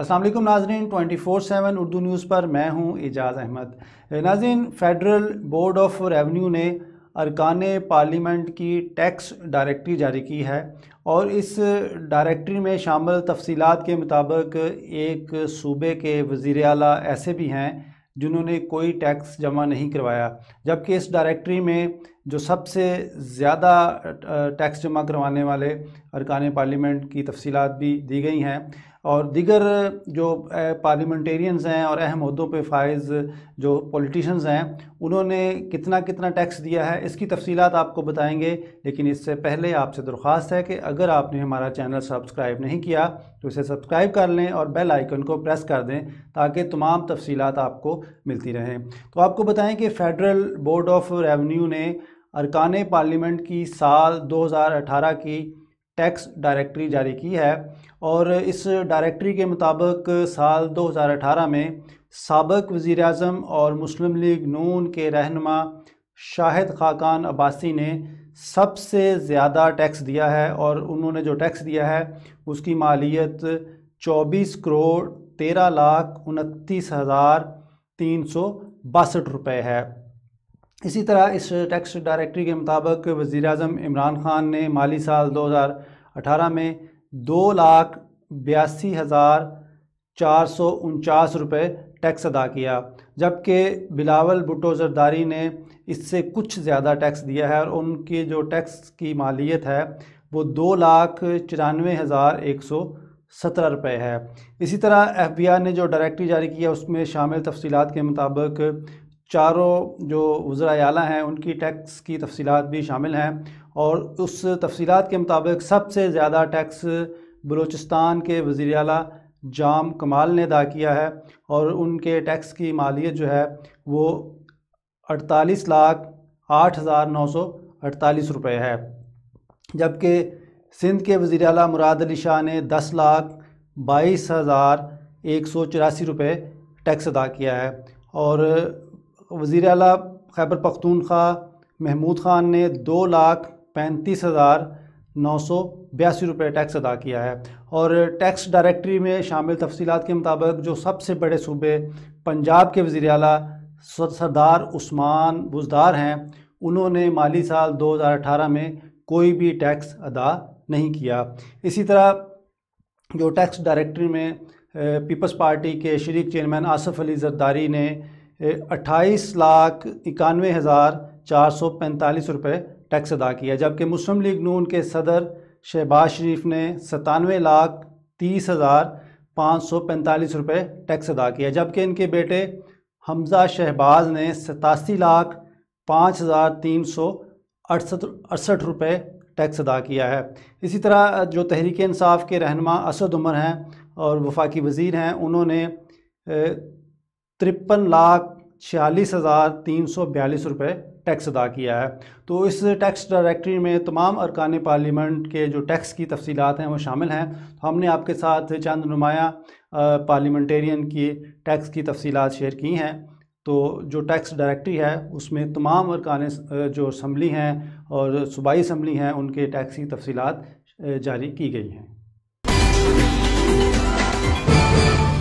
असलम नाजरीन four seven Urdu news पर मैं हूँ एजाज़ अहमद नाजरीन फेडरल बोर्ड ऑफ रेवेन्यू ने अरकान पार्लियामेंट की टैक्स डायरेक्टरी जारी की है और इस डायरेक्टरी में शामिल तफसीत के मुताबिक एक सूबे के वज़ी अला ऐसे भी हैं जिन्होंने कोई टैक्स जमा नहीं करवाया जबकि इस डायरेक्टरी में जो सबसे ज़्यादा टैक्स जमा करवाने वाले अरकान पार्लियामेंट की तफसीत भी दी गई हैं और दिगर जो पार्लियामेंटेरियंस हैं और अहम अहदों पर फाइज जो पॉलिटिशियंस हैं उन्होंने कितना कितना टैक्स दिया है इसकी तफसीलात आपको बताएंगे लेकिन इससे पहले आपसे दरख्वास्त है कि अगर आपने हमारा चैनल सब्सक्राइब नहीं किया तो इसे सब्सक्राइब कर लें और बेल आइकन को प्रेस कर दें ताकि तमाम तफसीलात आपको मिलती रहें तो आपको बताएँ कि फेडरल बोर्ड ऑफ रेवन्यू ने अरकान पार्लियामेंट की साल दो हज़ार अठारह की टैक्स डायरेक्टरी जारी की है और इस डायरेक्टरी के मुताबिक साल 2018 में सबक वज़ी अजम और मुस्लिम लीग नून के रहनमा शाहिद खाकान अब्बासी ने सबसे ज़्यादा टैक्स दिया है और उन्होंने जो टैक्स दिया है उसकी मालियत 24 करोड़ तेरह लाख उनतीस हज़ार तीन सौ बासठ रुपये है इसी तरह इस टैक्स डायरेक्टरी के मुताबिक वज़ी अजम इमरान ख़ान ने माली साल 2018 में दो लाख बयासी हज़ार चार सौ उनचास रुपये टैक्स अदा किया जबकि बिलावल भुटो जरदारी ने इससे कुछ ज़्यादा टैक्स दिया है और उनके जो टैक्स की मालियत है वो दो लाख चौरानवे हज़ार एक सौ सत्रह रुपये है इसी तरह एफ बी आर ने जो डायरेक्टरी जारी किया उसमें शामिल तफसीत के मुताबिक चारों जो वज्रा हैं उनकी टैक्स की तफसीत भी शामिल हैं और उस तफसीत के मुताबिक सबसे ज़्यादा टैक्स बलूचिस्तान के वज़ी अला जाम कमाल ने अदा किया है और उनके टैक्स की मालियत जो है वो अड़तालीस लाख आठ हज़ार नौ सौ अड़तालीस रुपये है जबकि सिंध के वज़ी अला मुराद अली शाह ने दस लाख बाईस हज़ार एक सौ चौरासी रुपये टैक्स अदा किया है और वज़ी अल खैबर पख्तूनख्वा महमूद ख़ान ने दो लाख पैंतीस हज़ार नौ सौ बयासी रुपये टैक्स अदा किया है और टैक्स डायरेक्ट्री में शामिल तफसीत के मुताबिक जो सबसे बड़े सूबे पंजाब के वज़ी अला सरदार उस्मान बुजदार हैं उन्होंने माली साल दो हज़ार अठारह में कोई भी टैक्स अदा नहीं किया इसी तरह जो टैक्स डायरेक्ट्री में पीपल्स पार्टी के शरीक चेयरमैन आसफ़ अली जरदारी ने अट्ठाईस लाख इक्यानवे हज़ार चार सौ पैंतालीस रुपये टैक्स अदा किया जबकि मुस्लिम लीग नून के सदर शहबाज शरीफ ने सतानवे लाख तीस हज़ार पाँच सौ पैंतालीस रुपये टैक्स अदा किया जबकि इनके बेटे हमज़ा शहबाज ने सतासी लाख पाँच हज़ार तीन सौ अड़सठ अड़सठ रुपये टैक्स अदा किया है इसी तरह जो तहरीक इंसाफ के रहनमा असद उमर हैं और वफाकी वज़ी हैं उन्होंने तिरपन लाख छियालीस हज़ार तीन सौ बयालीस रुपये टैक्स अदा किया है तो इस टैक्स डायरेक्टरी में तमाम अरकान पार्लियामेंट के जो टैक्स की तफसीत हैं वो शामिल हैं तो हमने आपके साथ चंद नुमाया पार्लियामेंटेरियन की टैक्स की तफसीत शेयर की हैं तो जो टैक्स डायरेक्टरी है उसमें तमाम अरकान जो असम्बली हैं और सूबाई असम्बली हैं उनके टैक्स की तफसीत जारी की गई हैं